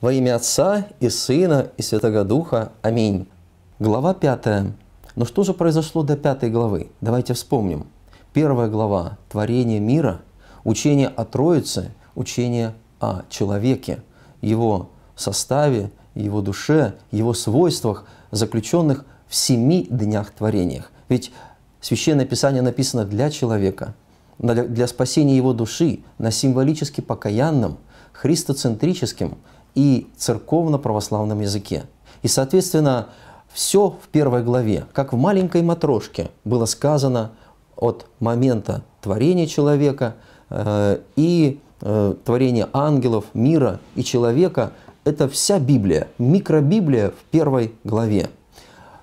Во имя Отца и Сына и Святого Духа. Аминь. Глава 5. Но что же произошло до пятой главы? Давайте вспомним. Первая глава – творение мира, учение о Троице, учение о человеке, его составе, его душе, его свойствах, заключенных в семи днях творениях. Ведь Священное Писание написано для человека, для спасения его души, на символически покаянном, христоцентрическом и церковно-православном языке. И, соответственно, все в первой главе, как в маленькой матрошке, было сказано от момента творения человека э, и э, творения ангелов, мира и человека. Это вся Библия, микробиблия в первой главе.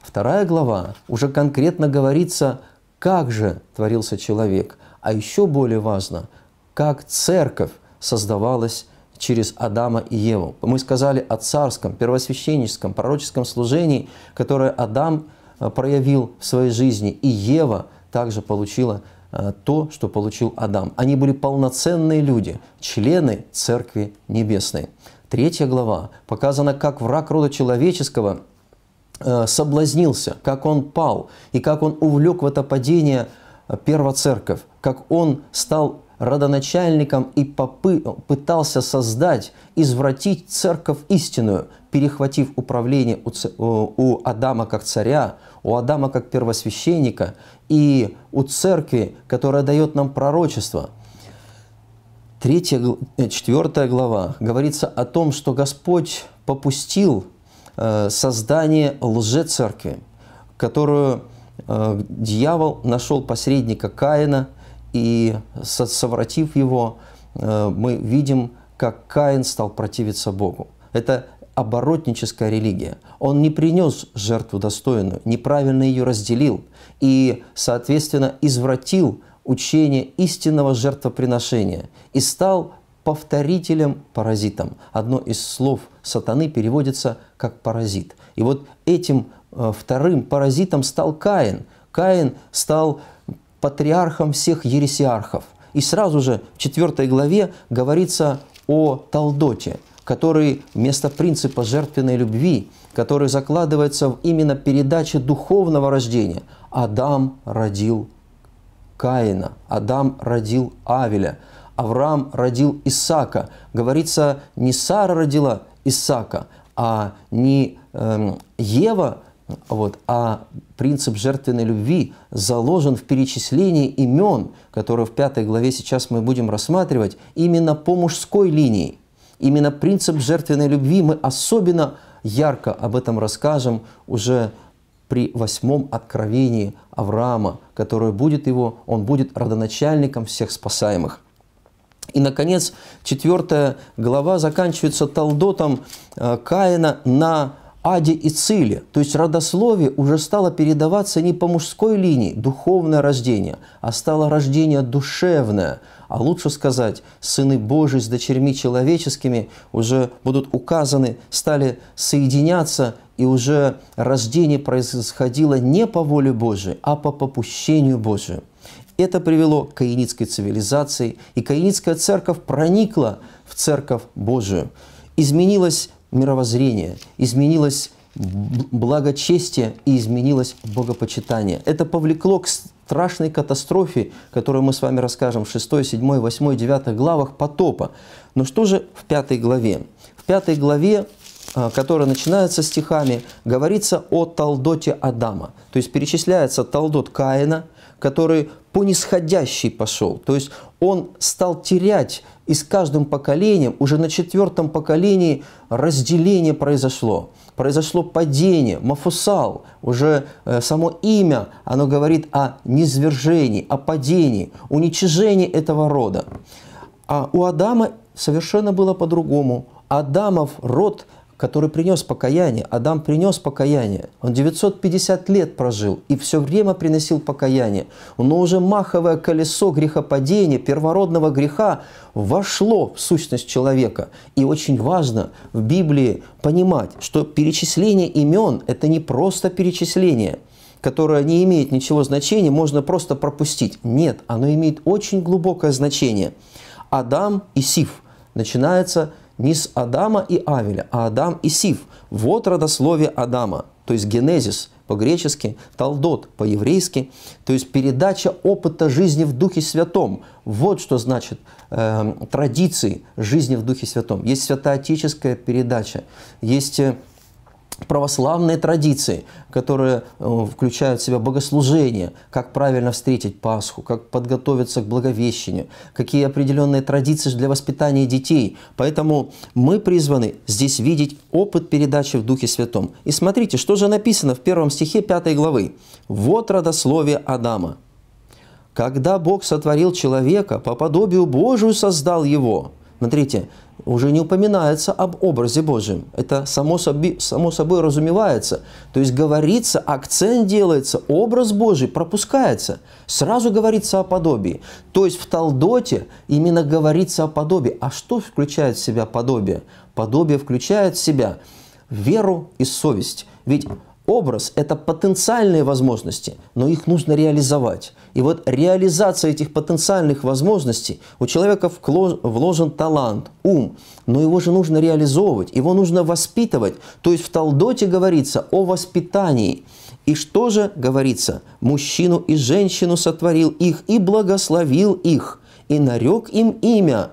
Вторая глава уже конкретно говорится, как же творился человек, а еще более важно, как церковь создавалась через Адама и Еву. Мы сказали о царском, первосвященническом, пророческом служении, которое Адам э, проявил в своей жизни, и Ева также получила э, то, что получил Адам. Они были полноценные люди, члены Церкви Небесной. Третья глава показана, как враг рода человеческого э, соблазнился, как он пал и как он увлек в это падение первоцерковь, как он стал родоначальником и попы э, пытался создать, извратить церковь истинную, перехватив управление у, ц... Э, у Адама как царя, у Адама как первосвященника и у церкви, которая дает нам пророчество. Третья, э, четвертая глава говорится о том, что Господь попустил создание лжецеркви, которую дьявол нашел посредника Каина – и совратив его, э, мы видим, как Каин стал противиться Богу. Это оборотническая религия. Он не принес жертву достойную, неправильно ее разделил и, соответственно, извратил учение истинного жертвоприношения и стал повторителем-паразитом. Одно из слов сатаны переводится как «паразит». И вот этим э, вторым паразитом стал Каин. Каин стал патриархом всех ересиархов. И сразу же в 4 главе говорится о Талдоте, который вместо принципа жертвенной любви, который закладывается в именно передаче духовного рождения, Адам родил Каина, Адам родил Авеля, Авраам родил Исака. Говорится, не Сара родила Исака, а не эм, Ева вот. А принцип жертвенной любви заложен в перечислении имен, которые в пятой главе сейчас мы будем рассматривать, именно по мужской линии. Именно принцип жертвенной любви мы особенно ярко об этом расскажем уже при восьмом откровении Авраама, которое будет его, он будет родоначальником всех спасаемых. И, наконец, четвертая глава заканчивается толдотом э, Каина на Аде и Циле, то есть родословие уже стало передаваться не по мужской линии, духовное рождение, а стало рождение душевное, а лучше сказать, сыны Божии с дочерьми человеческими уже будут указаны, стали соединяться, и уже рождение происходило не по воле Божией, а по попущению Божию. Это привело к каинитской цивилизации, и каинитская церковь проникла в церковь Божию изменилась мировоззрение, изменилось благочестие и изменилось богопочитание. Это повлекло к страшной катастрофе, которую мы с вами расскажем в 6, 7, 8, 9 главах потопа. Но что же в 5 главе? В 5 главе, а, которая начинается стихами, говорится о Талдоте Адама. То есть перечисляется Талдот Каина, который по нисходящей пошел. То есть он стал терять и с каждым поколением, уже на четвертом поколении разделение произошло. Произошло падение, Мафусал, уже э, само имя, оно говорит о низвержении, о падении, уничижении этого рода. А у Адама совершенно было по-другому. Адамов род который принес покаяние. Адам принес покаяние. Он 950 лет прожил и все время приносил покаяние. Но уже маховое колесо грехопадения, первородного греха вошло в сущность человека. И очень важно в Библии понимать, что перечисление имен – это не просто перечисление – которое не имеет ничего значения, можно просто пропустить. Нет, оно имеет очень глубокое значение. Адам и Сиф начинается не с Адама и Авеля, а Адам и Сив. Вот родословие Адама, то есть генезис по-гречески, талдот по-еврейски, то есть передача опыта жизни в Духе Святом. Вот что значит э, традиции жизни в Духе Святом. Есть святоотеческая передача, есть э, православные традиции, которые э, включают в себя богослужение, как правильно встретить Пасху, как подготовиться к Благовещению, какие определенные традиции для воспитания детей. Поэтому мы призваны здесь видеть опыт передачи в Духе Святом. И смотрите, что же написано в первом стихе 5 главы. «Вот родословие Адама. Когда Бог сотворил человека, по подобию Божию создал его». Смотрите, уже не упоминается об образе Божьем. Это само, соби, само собой разумевается. То есть говорится, акцент делается, образ Божий пропускается. Сразу говорится о подобии. То есть в Талдоте именно говорится о подобии. А что включает в себя подобие? Подобие включает в себя веру и совесть. Ведь Образ – это потенциальные возможности, но их нужно реализовать. И вот реализация этих потенциальных возможностей, у человека вложен талант, ум, но его же нужно реализовывать, его нужно воспитывать. То есть в Талдоте говорится о воспитании. И что же говорится? «Мужчину и женщину сотворил их и благословил их, и нарек им имя».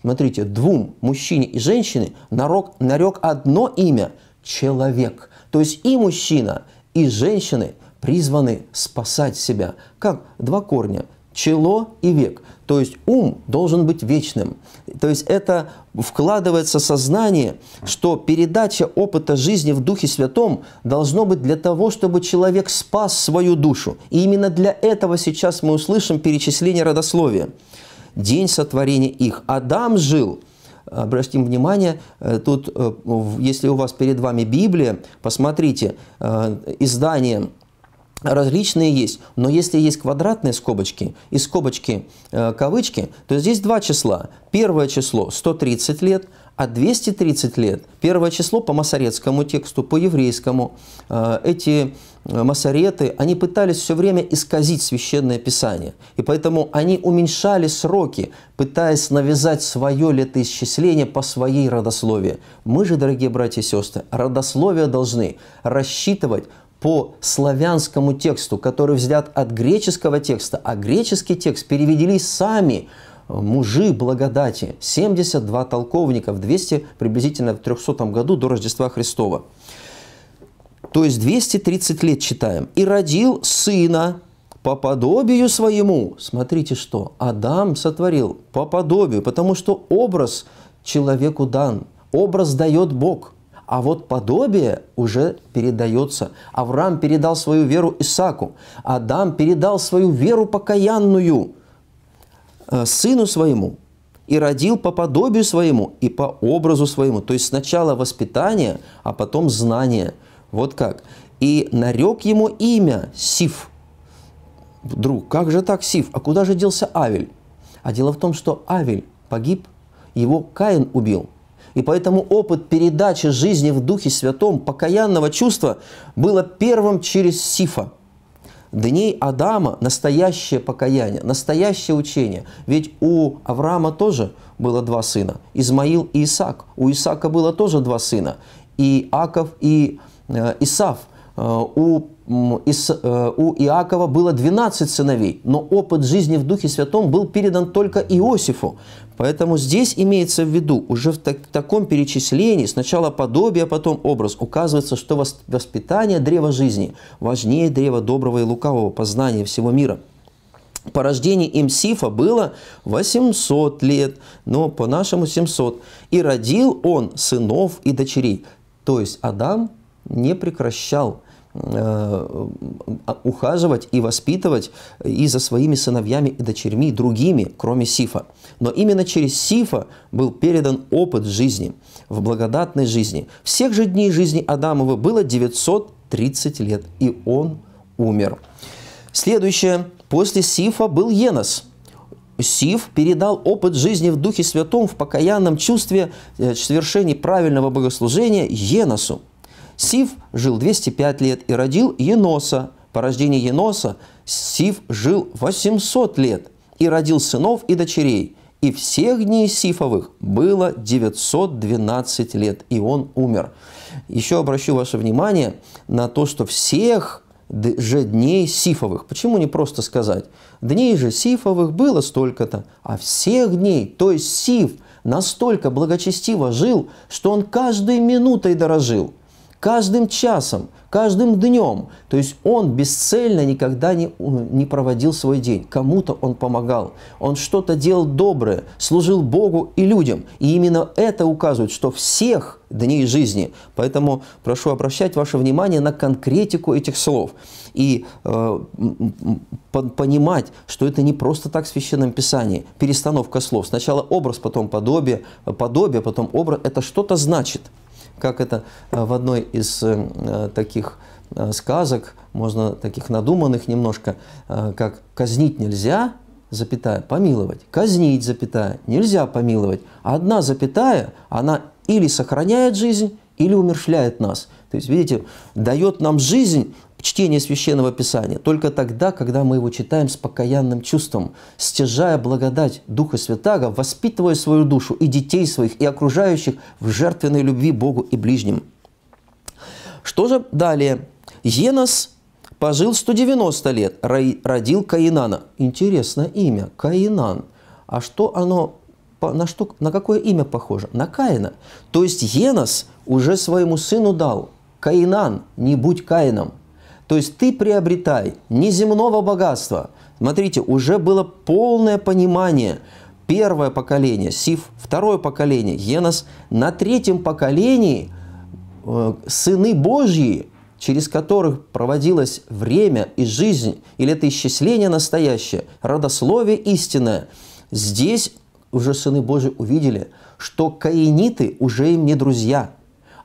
Смотрите, двум, мужчине и женщине, нарек, нарек одно имя – «человек». То есть и мужчина, и женщины призваны спасать себя, как два корня – чело и век. То есть ум должен быть вечным. То есть это вкладывается сознание, что передача опыта жизни в Духе Святом должно быть для того, чтобы человек спас свою душу. И именно для этого сейчас мы услышим перечисление родословия. День сотворения их. Адам жил обратим внимание, э, тут, э, если у вас перед вами Библия, посмотрите, э, издание различные есть, но если есть квадратные скобочки и скобочки кавычки, то здесь два числа. Первое число 130 лет, а 230 лет. Первое число по масорецкому тексту, по еврейскому. Эти Э, масореты, они пытались все время исказить Священное Писание. И поэтому они уменьшали сроки, пытаясь навязать свое летоисчисление по своей родословии. Мы же, дорогие братья и сестры, родословия должны рассчитывать по славянскому тексту, который взят от греческого текста, а греческий текст переведели сами э, мужи благодати, 72 в 200 приблизительно в 300 году до Рождества Христова то есть 230 лет читаем, и родил сына по подобию своему. Смотрите, что Адам сотворил по подобию, потому что образ человеку дан, образ дает Бог. А вот подобие уже передается. Авраам передал свою веру Исаку. Адам передал свою веру покаянную э, сыну своему и родил по подобию своему и по образу своему. То есть сначала воспитание, а потом знание – вот как. И нарек ему имя Сиф. Друг, как же так Сиф? А куда же делся Авель? А дело в том, что Авель погиб, его Каин убил. И поэтому опыт передачи жизни в Духе Святом, покаянного чувства, было первым через Сифа. Дней Адама настоящее покаяние, настоящее учение. Ведь у Авраама тоже было два сына, Измаил и Исаак. У Исаака было тоже два сына, и Аков и Э, Исав. Э, у, Ис, э, у Иакова было 12 сыновей, но опыт жизни в Духе Святом был передан только Иосифу. Поэтому здесь имеется в виду, уже в так, таком перечислении, сначала подобие, а потом образ, указывается, что воспитание древа жизни важнее древа доброго и лукавого познания всего мира. По рождении им Сифа было 800 лет, но по-нашему 700. И родил он сынов и дочерей. То есть Адам не прекращал э, а, ухаживать и воспитывать и за своими сыновьями и дочерьми другими, кроме Сифа. Но именно через Сифа был передан опыт жизни, в благодатной жизни. Всех же дней жизни Адамова было 930 лет, и он умер. Следующее. После Сифа был Енос – Сиф передал опыт жизни в Духе Святом в покаянном чувстве э, свершений правильного богослужения Еносу. Сив жил 205 лет и родил Еноса. По рождении Еноса Сив жил 800 лет и родил сынов и дочерей. И всех дней Сифовых было 912 лет, и он умер. Еще обращу ваше внимание на то, что всех же дней Сифовых. Почему не просто сказать? Дней же Сифовых было столько-то, а всех дней, то есть Сиф, настолько благочестиво жил, что он каждой минутой дорожил – каждым часом, каждым днем. То есть он бесцельно никогда не, не проводил свой день. Кому-то он помогал. Он что-то делал доброе, служил Богу и людям. И именно это указывает, что всех дней жизни. Поэтому прошу обращать ваше внимание на конкретику этих слов и э, понимать, что это не просто так в Священном Писании. Перестановка слов. Сначала образ, потом подобие, подобие потом образ. Это что-то значит как это э, в одной из э, таких э, сказок, можно таких надуманных немножко, как «казнить нельзя», запятая, помиловать, казнить, запятая, нельзя помиловать. Одна запятая, она или сохраняет жизнь, или умершляет нас. То есть, видите, дает нам жизнь, чтение Священного Писания только тогда, когда мы его читаем с покаянным чувством, стяжая благодать Духа Святаго, воспитывая свою душу и детей своих, и окружающих в жертвенной любви Богу и ближним. Что же далее? Енос пожил 190 лет, родил Каинана. Интересное имя, Каинан. А что оно, на, что, на какое имя похоже? На Каина. То есть Енос уже своему сыну дал – Каинан, не будь Каином. То есть ты приобретай неземного богатства. Смотрите, уже было полное понимание. Первое поколение Сиф, второе поколение Енос. На третьем поколении э, сыны Божьи, через которых проводилось время и жизнь, или это исчисление настоящее, родословие истинное. Здесь уже сыны Божьи увидели, что каиниты уже им не друзья.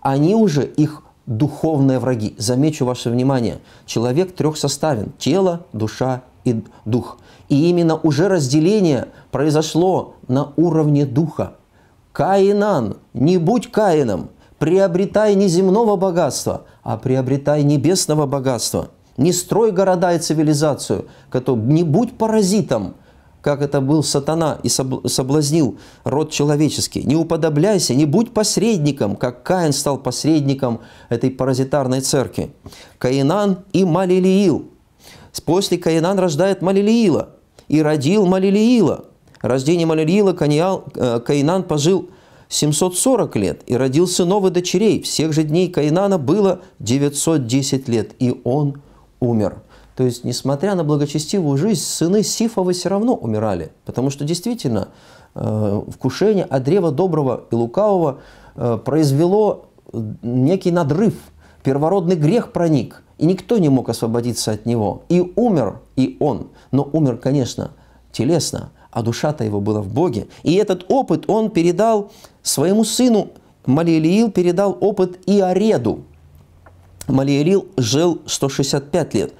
Они уже их духовные враги. Замечу ваше внимание, человек трех составен – тело, душа и дух. И именно уже разделение произошло на уровне духа. Каинан, не будь Каином, приобретай не земного богатства, а приобретай небесного богатства. Не строй города и цивилизацию, не будь паразитом, как это был сатана и соблазнил род человеческий. Не уподобляйся, не будь посредником, как Каин стал посредником этой паразитарной церкви. Каинан и Малилиил. После Каинан рождает Малилиила. И родил Малилиила. Рождение Малилиила э, Каинан пожил 740 лет и родил сынов и дочерей. Всех же дней Каинана было 910 лет, и он умер. То есть, несмотря на благочестивую жизнь, сыны Сифова все равно умирали, потому что действительно э, вкушение от древа доброго и лукавого э, произвело некий надрыв, первородный грех проник, и никто не мог освободиться от него. И умер и он, но умер, конечно, телесно, а душа-то его была в Боге. И этот опыт он передал своему сыну, Малиэлиил передал опыт Иореду. Малиэлиил жил 165 лет,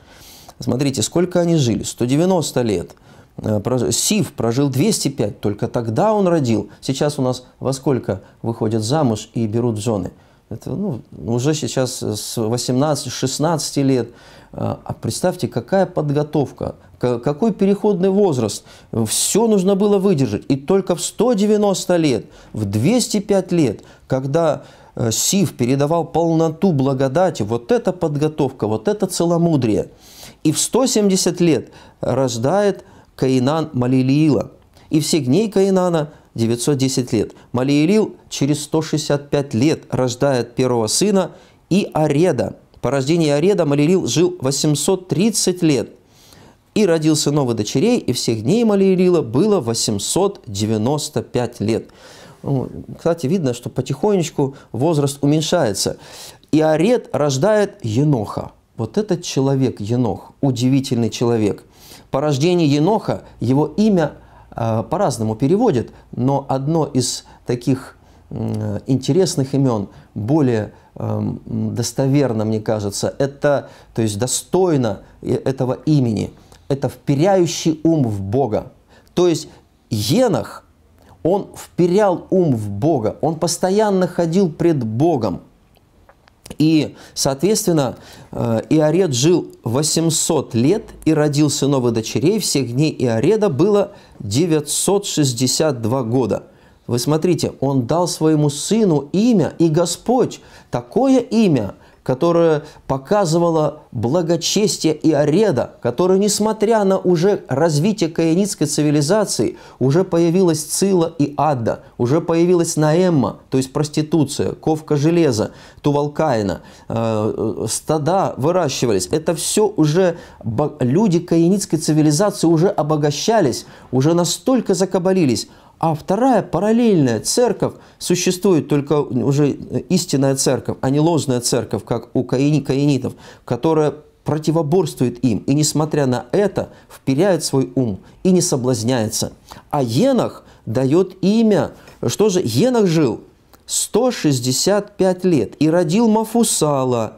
Смотрите, сколько они жили? 190 лет. Э, Сив прожил 205, только тогда он родил. Сейчас у нас во сколько выходят замуж и берут жены? Это ну, уже сейчас с 18-16 лет. А, а представьте, какая подготовка, какой переходный возраст. Все нужно было выдержать. И только в 190 лет, в 205 лет, когда э, Сив передавал полноту благодати, вот эта подготовка, вот это целомудрие. И в 170 лет рождает Каинан Малилиила. И все сигней Каинана 910 лет. Малиилил через 165 лет рождает первого сына и Ареда. По рождении Ареда Малиилил жил 830 лет. И родился новых дочерей, и всех дней Малиилила было 895 лет. Ну, кстати, видно, что потихонечку возраст уменьшается. И Аред рождает Еноха. Вот этот человек, Енох, удивительный человек. По рождении Еноха его имя Э, по-разному переводят, но одно из таких интересных имен, более эм, достоверно, мне кажется, это, то есть достойно этого имени, это вперяющий ум в Бога. То есть Енах, он вперял ум в Бога, он постоянно ходил пред Богом – и, соответственно, э, Иоред жил 800 лет и родил сынов и дочерей. Всех дней Иореда было 962 года. Вы смотрите, он дал своему сыну имя, и Господь такое имя – которая показывала благочестие и Иореда, которая, несмотря на уже развитие каянитской цивилизации, уже появилась Цила и Адда, уже появилась Наэмма, то есть проституция, ковка железа, Тувалкаина, э, э, стада выращивались. Это все уже люди каянитской цивилизации уже обогащались, уже настолько закабалились, а вторая параллельная церковь существует только уже истинная церковь, а не ложная церковь, как у каини, каинитов, которая противоборствует им и, несмотря на это, вперяет свой ум и не соблазняется. А Енах дает имя. Что же? Енах жил 165 лет и родил Мафусала.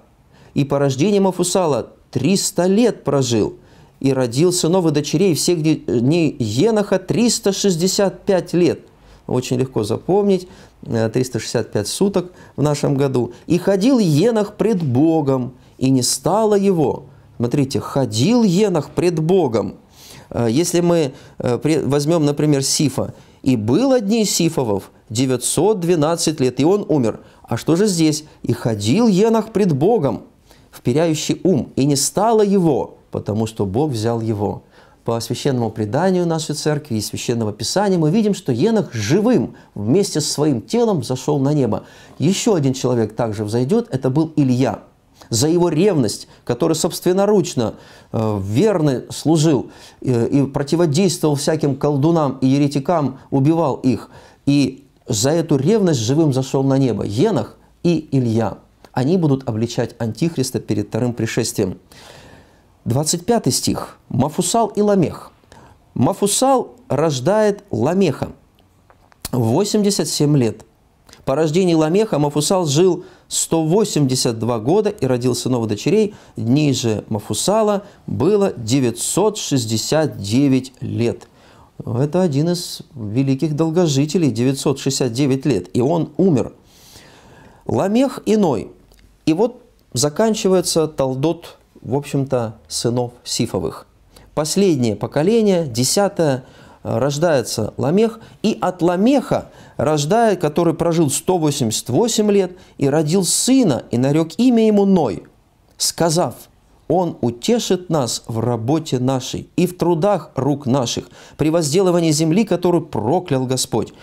И по рождению Мафусала 300 лет прожил – и родил сынов и дочерей всех э, дней Еноха 365 лет. Очень легко запомнить, 365 э, суток в нашем году. «И ходил Енох пред Богом, и не стало его». Смотрите, «ходил Енох пред Богом». Э, если мы возьмем, например, Сифа, «И было дней Сифовов 912 лет, и он умер». А что же здесь? «И ходил Енох пред Богом, вперяющий ум, и не стало его» потому что Бог взял его. По священному преданию нашей церкви и священного писания мы видим, что Енох живым вместе с своим телом зашел на небо. Еще один человек также взойдет, это был Илья. За его ревность, который собственноручно э, верно служил э, и противодействовал всяким колдунам и еретикам, убивал их. И за эту ревность живым зашел на небо Енох и Илья. Они будут обличать Антихриста перед вторым пришествием. 25 стих. Мафусал и Ламех. Мафусал рождает Ламеха. 87 лет. По рождении Ламеха Мафусал жил 182 года и родил сынов и дочерей. Дней же Мафусала было 969 лет. Это один из великих долгожителей, 969 лет, и он умер. Ламех иной. И вот заканчивается Талдот в общем-то, сынов Сифовых. Последнее поколение, десятое, э, рождается Ламех, и от Ламеха рождает, который прожил 188 лет, и родил сына, и нарек имя ему Ной, сказав, «Он утешит нас в работе нашей и в трудах рук наших, при возделывании земли, которую проклял Господь».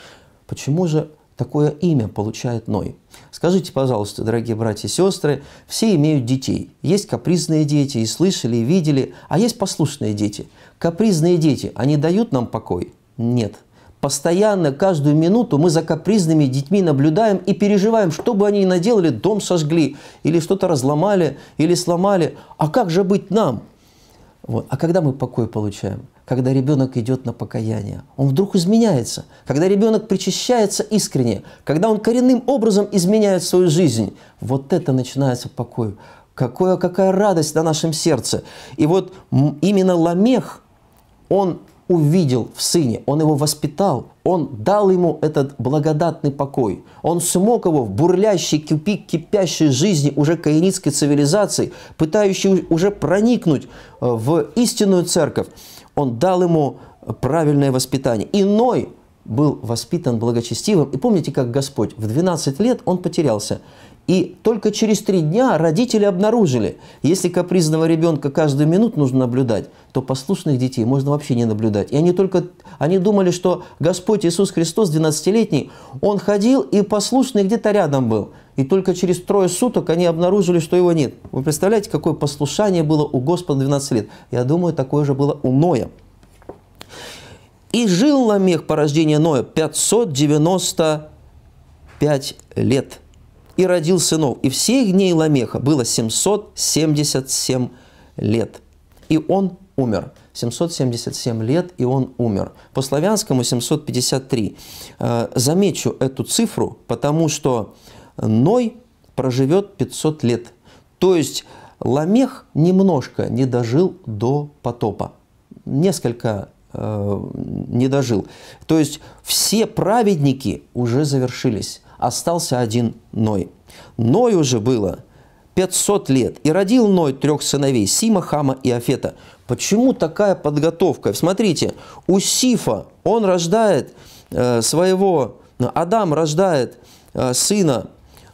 Почему же такое имя получает Ной. Скажите, пожалуйста, дорогие братья и сестры, все имеют детей. Есть капризные дети, и слышали, и видели, а есть послушные дети. Капризные дети, они дают нам покой? Нет. Постоянно, каждую минуту мы за капризными детьми наблюдаем и переживаем, что бы они ни наделали, дом сожгли, или что-то разломали, или сломали. А как же быть нам? Вот. А когда мы покой получаем? когда ребенок идет на покаяние. Он вдруг изменяется. Когда ребенок причащается искренне, когда он коренным образом изменяет свою жизнь, вот это начинается покой. Какое, какая радость на нашем сердце. И вот именно Ламех, он увидел в сыне, он его воспитал, он дал ему этот благодатный покой. Он смог его в бурлящей, кипи, кипящей жизни уже каинитской цивилизации, пытающей уже проникнуть э, в истинную церковь, он дал ему правильное воспитание. Иной был воспитан благочестивым. И помните, как Господь в 12 лет он потерялся. И только через три дня родители обнаружили, если капризного ребенка каждую минуту нужно наблюдать, то послушных детей можно вообще не наблюдать. И они только, они думали, что Господь Иисус Христос, 12-летний, Он ходил и послушный где-то рядом был. И только через трое суток они обнаружили, что его нет. Вы представляете, какое послушание было у Господа 12 лет? Я думаю, такое же было у Ноя. И жил Ламех по рождению Ноя 595 лет. И родил сынов. И все дней Ламеха было 777 лет. И он умер. 777 лет, и он умер. По славянскому 753. Э, замечу эту цифру, потому что Ной проживет 500 лет. То есть Ламех немножко не дожил до потопа. Несколько э, не дожил. То есть все праведники уже завершились. Остался один Ной. Ной уже было 500 лет. И родил Ной трех сыновей – Сима, Хама и Афета. Почему такая подготовка? Смотрите, у Сифа он рождает э, своего... Адам рождает э, сына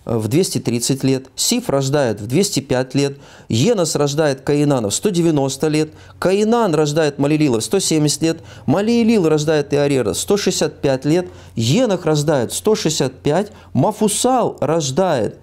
в 230 лет, Сиф рождает в 205 лет, Енос рождает Каинана в 190 лет, Каинан рождает Малилила в 170 лет, Малилил рождает Иорера в 165 лет, Енах рождает 165, Мафусал рождает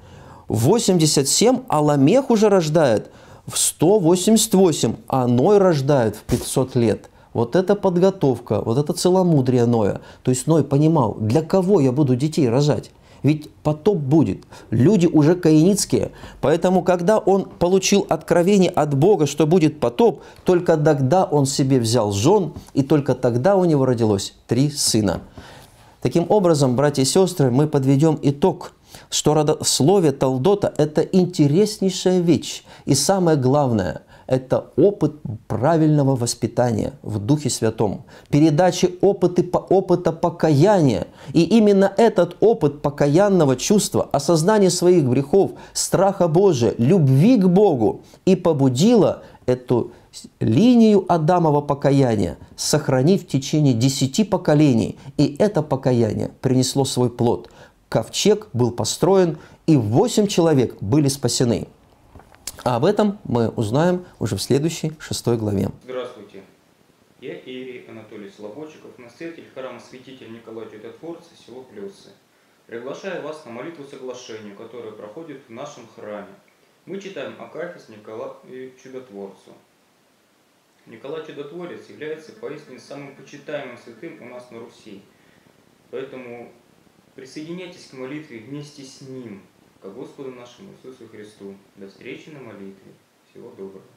87, Аламех уже рождает в 188, а Ной рождает в 500 лет. Вот эта подготовка, вот это целомудрие Ноя. То есть Ной понимал, для кого я буду детей рожать. Ведь потоп будет. Люди уже каиницкие. Поэтому, когда он получил откровение от Бога, что будет потоп, только тогда он себе взял жен, и только тогда у него родилось три сына. Таким образом, братья и сестры, мы подведем итог, что родословие Талдота – это интереснейшая вещь. И самое главное – это опыт правильного воспитания в Духе Святом, передачи опыта по опыта покаяния. И именно этот опыт покаянного чувства, осознания своих грехов, страха Божия, любви к Богу и побудило эту линию Адамова покаяния сохранить в течение десяти поколений. И это покаяние принесло свой плод. Ковчег был построен, и восемь человек были спасены. А об этом мы узнаем уже в следующей шестой главе. Здравствуйте. Я Ирий Анатолий Слободчиков, настоятель храма святителя Николая Чудотворца, село Плюсы. Приглашаю вас на молитву соглашению, которая проходит в нашем храме. Мы читаем Акафис Николаю Чудотворцу. Николай Чудотворец является поистине самым почитаемым святым у нас на Руси. Поэтому присоединяйтесь к молитве вместе с ним – Ко Господу нашему Иисусу Христу. До встречи на молитве. Всего доброго.